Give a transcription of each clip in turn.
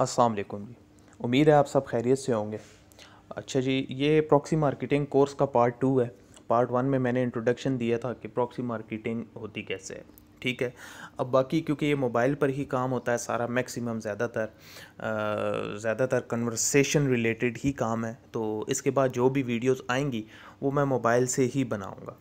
अस्सलाम वालेकुम जी उम्मीद है आप सब खैरियत से होंगे अच्छा जी ये प्रॉक्सी मार्केटिंग कोर्स का पार्ट टू है पार्ट वन में मैंने इंट्रोडक्शन दिया था कि प्रॉक्सी मार्केटिंग होती कैसे है ठीक है अब बाकी क्योंकि ये मोबाइल पर ही काम होता है सारा मैक्सिमम ज़्यादातर ज़्यादातर कन्वर्सेशन रिलेटेड ही काम है तो इसके बाद जो भी वीडियोस आएंगी वो मैं मोबाइल से ही बनाऊंगा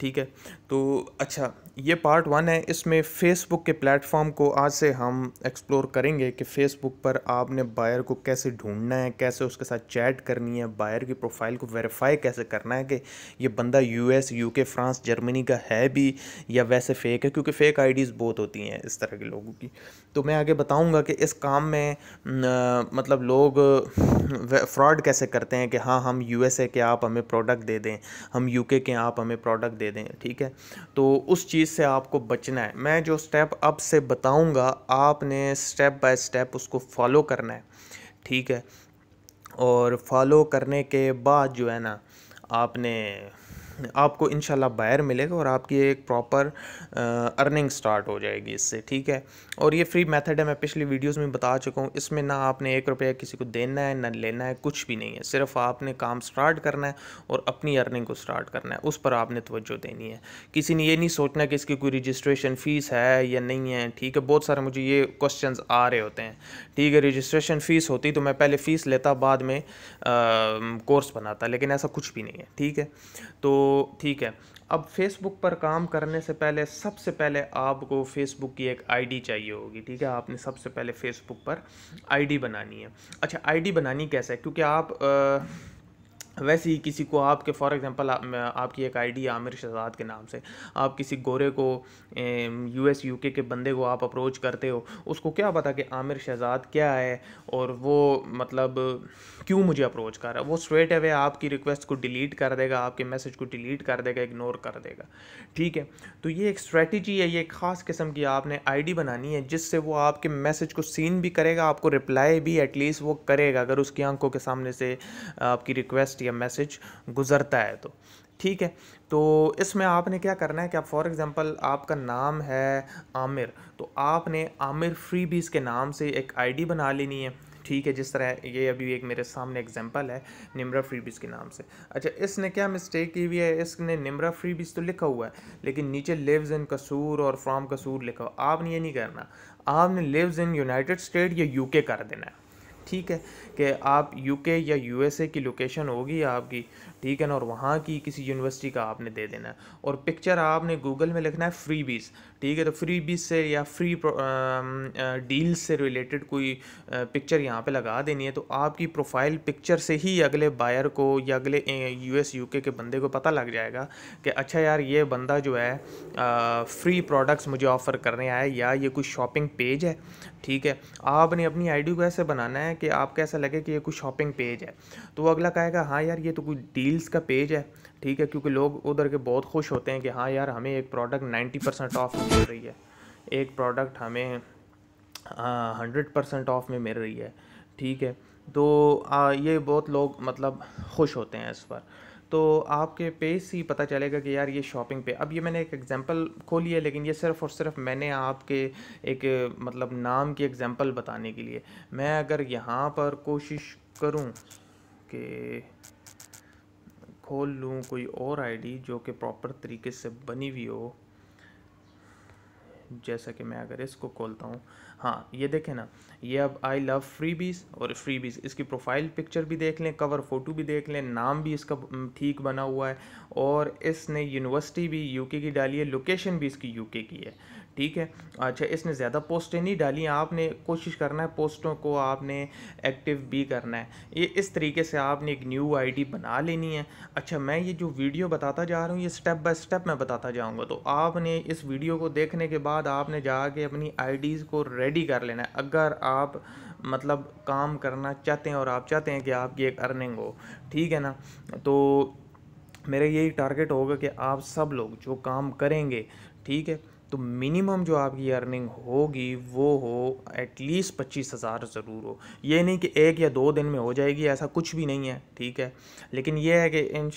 ठीक है तो अच्छा ये पार्ट वन है इसमें फ़ेसबुक के प्लेटफॉर्म को आज से हम एक्सप्लोर करेंगे कि फ़ेसबुक पर आपने बायर को कैसे ढूंढना है कैसे उसके साथ चैट करनी है बायर की प्रोफाइल को वेरीफाई कैसे करना है कि ये बंदा यूएस यूके फ्रांस जर्मनी का है भी या वैसे फेक है क्योंकि फेक आईडीज़ बहुत होती हैं इस तरह के लोगों की तो मैं आगे बताऊंगा कि इस काम में न, मतलब लोग फ्रॉड कैसे करते हैं कि हाँ हम यूएसए के आप हमें प्रोडक्ट दे दें हम यूके के आप हमें प्रोडक्ट दे दें ठीक है तो उस चीज़ से आपको बचना है मैं जो स्टेप अब से बताऊँगा आपने स्टेप बाय स्टेप उसको फॉलो करना है ठीक है और फॉलो करने के बाद जो है ना आपने आपको इन बायर मिलेगा और आपकी एक प्रॉपर अर्निंग स्टार्ट हो जाएगी इससे ठीक है और ये फ्री मेथड है मैं पिछली वीडियोस में बता चुका हूँ इसमें ना आपने एक रुपया किसी को देना है ना लेना है कुछ भी नहीं है सिर्फ आपने काम स्टार्ट करना है और अपनी अर्निंग को स्टार्ट करना है उस पर आपने तोज्जो देनी है किसी ने ये नहीं सोचना कि इसकी कोई रजिस्ट्रेशन फ़ीस है या नहीं है ठीक है बहुत सारे मुझे ये क्वेश्चन आ रहे होते हैं ठीक है रजिस्ट्रेशन फ़ीस होती तो मैं पहले फ़ीस लेता बाद में कोर्स बनाता लेकिन ऐसा कुछ भी नहीं है ठीक है तो ठीक है अब फेसबुक पर काम करने से पहले सबसे पहले आपको फेसबुक की एक आईडी चाहिए होगी ठीक है आपने सबसे पहले फेसबुक पर आईडी बनानी है अच्छा आईडी बनानी कैसे है क्योंकि आप आ, वैसे ही किसी को आपके फॉर एग्जांपल आप, आपकी एक आईडी आमिर शहजाद के नाम से आप किसी गोरे को यूएस यूके के बंदे को आप अप्रोच करते हो उसको क्या पता कि आमिर शहजाद क्या है और वो मतलब क्यों मुझे अप्रोच कर रहा है वो स्ट्रेट अवे आपकी रिक्वेस्ट को डिलीट कर देगा आपके मैसेज को डिलीट कर देगा इग्नोर कर देगा ठीक है तो ये एक स्ट्रेटजी है ये ख़ास किस्म की आपने आई बनानी है जिससे वो आपके मैसेज को सीन भी करेगा आपको रिप्लाई भी एटलीस्ट वो करेगा अगर उसकी आंखों के सामने से आपकी रिक्वेस्ट या मैसेज गुजरता है तो ठीक है तो इसमें आपने क्या करना है कि आप फॉर एग्ज़ाम्पल आपका नाम है आमिर तो आपने आमिर फ्री बीज के नाम से एक आईडी बना लेनी है ठीक है जिस तरह ये अभी एक मेरे सामने एग्जांपल है निम्रा फ्रीबीज के नाम से अच्छा इसने क्या मिस्टेक की हुई है इसने निम्रा फ्रीबीज तो लिखा हुआ है लेकिन नीचे लिव्स इन कसूर और फ्रॉम कसूर लिखा हुआ आपने ये नहीं करना आपने लिव्स इन यूनाइटेड स्टेट या यूके कर देना है ठीक है कि आप यूके या यूएसए की लोकेशन होगी आपकी ठीक है ना और वहाँ की किसी यूनिवर्सिटी का आपने दे देना है और पिक्चर आपने गूगल में लिखना है फ्री बीस ठीक है तो फ्री बीस से या फ्री डील से रिलेटेड कोई पिक्चर यहाँ पे लगा देनी है तो आपकी प्रोफाइल पिक्चर से ही अगले बायर को या अगले एस यू के बंदे को पता लग जाएगा कि अच्छा यार ये बंदा जो है फ्री प्रोडक्ट्स मुझे ऑफ़र करने आया या ये कोई शॉपिंग पेज है ठीक है आपने अपनी आईडी को ऐसे बनाना है कि आपको ऐसा लगे कि ये कोई शॉपिंग पेज है तो अगला कहेगा हाँ यार ये तो कोई डील डील्स का पेज है ठीक है क्योंकि लोग उधर के बहुत खुश होते हैं कि हाँ यार हमें एक प्रोडक्ट नाइन्टी परसेंट ऑफ मिल रही है एक प्रोडक्ट हमें हंड्रेड परसेंट ऑफ में मिल रही है ठीक है तो आ, ये बहुत लोग मतलब खुश होते हैं इस पर तो आपके पेज से ही पता चलेगा कि यार ये शॉपिंग पे अब ये मैंने एक एग्जांपल खोली है लेकिन ये सिर्फ और सिर्फ मैंने आपके एक मतलब नाम की एग्जांपल बताने के लिए मैं अगर यहाँ पर कोशिश करूँ कि खोल लूँ कोई और आईडी जो कि प्रॉपर तरीके से बनी हुई हो जैसा कि मैं अगर इसको खोलता हूँ हाँ ये देखें ना ये अब आई लव फ्री बीज और फ्री बीज इसकी प्रोफाइल पिक्चर भी देख लें कवर फ़ोटो भी देख लें नाम भी इसका ठीक बना हुआ है और इसने यूनिवर्सिटी भी यूके की डाली है लोकेशन भी इसकी यूके की है ठीक है अच्छा इसने ज़्यादा पोस्टें नहीं डाली आपने कोशिश करना है पोस्टों को आपने एक्टिव भी करना है ये इस तरीके से आपने एक न्यू आईडी बना लेनी है अच्छा मैं ये जो वीडियो बताता जा रहा हूँ ये स्टेप बाय स्टेप मैं बताता जाऊँगा तो आपने इस वीडियो को देखने के बाद आपने जाके अपनी आई को रेडी कर लेना है अगर आप मतलब काम करना चाहते हैं और आप चाहते हैं कि आपकी एक अर्निंग हो ठीक है ना तो मेरा यही टारगेट होगा कि आप सब लोग जो काम करेंगे ठीक है तो मिनिमम जो आपकी अर्निंग होगी वो हो एटलीस्ट पच्चीस हज़ार ज़रूर हो ये नहीं कि एक या दो दिन में हो जाएगी ऐसा कुछ भी नहीं है ठीक है लेकिन ये है कि इन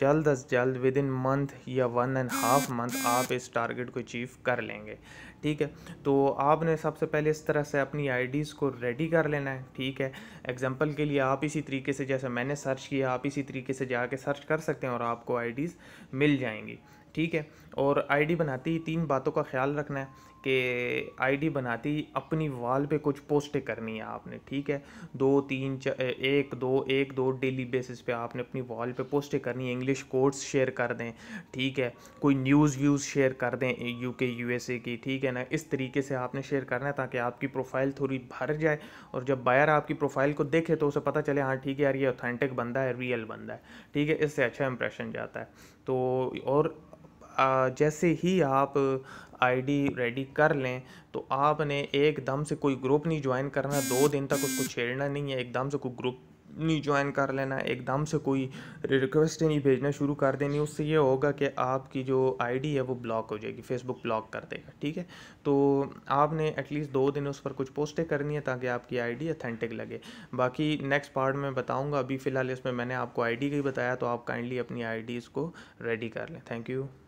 जल्द अज जल्द विद इन मंथ या वन एंड हाफ मंथ आप इस टारगेट को अचीव कर लेंगे ठीक है तो आपने सबसे पहले इस तरह से अपनी आईडीज़ को रेडी कर लेना है ठीक है एग्जांपल के लिए आप इसी तरीके से जैसे मैंने सर्च किया आप इसी तरीके से जाके सर्च कर सकते हैं और आपको आईडीज़ मिल जाएंगी ठीक है और आईडी बनाती ही तीन बातों का ख्याल रखना है कि आईडी बनाती ही अपनी वाल पे कुछ पोस्टें करनी है आपने ठीक है दो तीन एक दो एक दो डेली बेसिस पे आपने अपनी वॉल पे पोस्टें करनी है इंग्लिश कोर्ट्स शेयर कर दें ठीक है कोई न्यूज़ व्यूज़ शेयर कर दें यूके यूएसए की ठीक है ना इस तरीके से आपने शेयर करना है ताकि आपकी प्रोफाइल थोड़ी भर जाए और जब बायर आपकी प्रोफाइल को देखे तो उसे पता चले हाँ ठीक है यार ये ऑथेंटिक बंदा है रियल बंदा है ठीक है इससे अच्छा इंप्रेशन जाता है तो और जैसे ही आप आईडी रेडी कर लें तो आपने एकदम से कोई ग्रुप नहीं ज्वाइन करना दो दिन तक उसको छेड़ना नहीं है एकदम से कोई ग्रुप नहीं ज्वाइन कर लेना एकदम से कोई रिक्वेस्ट नहीं भेजना शुरू कर देनी उससे ये होगा कि आपकी जो आईडी है वो ब्लॉक हो जाएगी फेसबुक ब्लॉक कर देगा ठीक है तो आपने एटलीस्ट दो दिन उस पर कुछ पोस्टें करनी है ताकि आपकी आईडी अथेंटिक लगे बाकी नेक्स्ट पार्ट में बताऊँगा अभी फ़िलहाल इसमें मैंने आपको आई डी बताया तो आप काइंडली अपनी आई को रेडी कर लें थैंक यू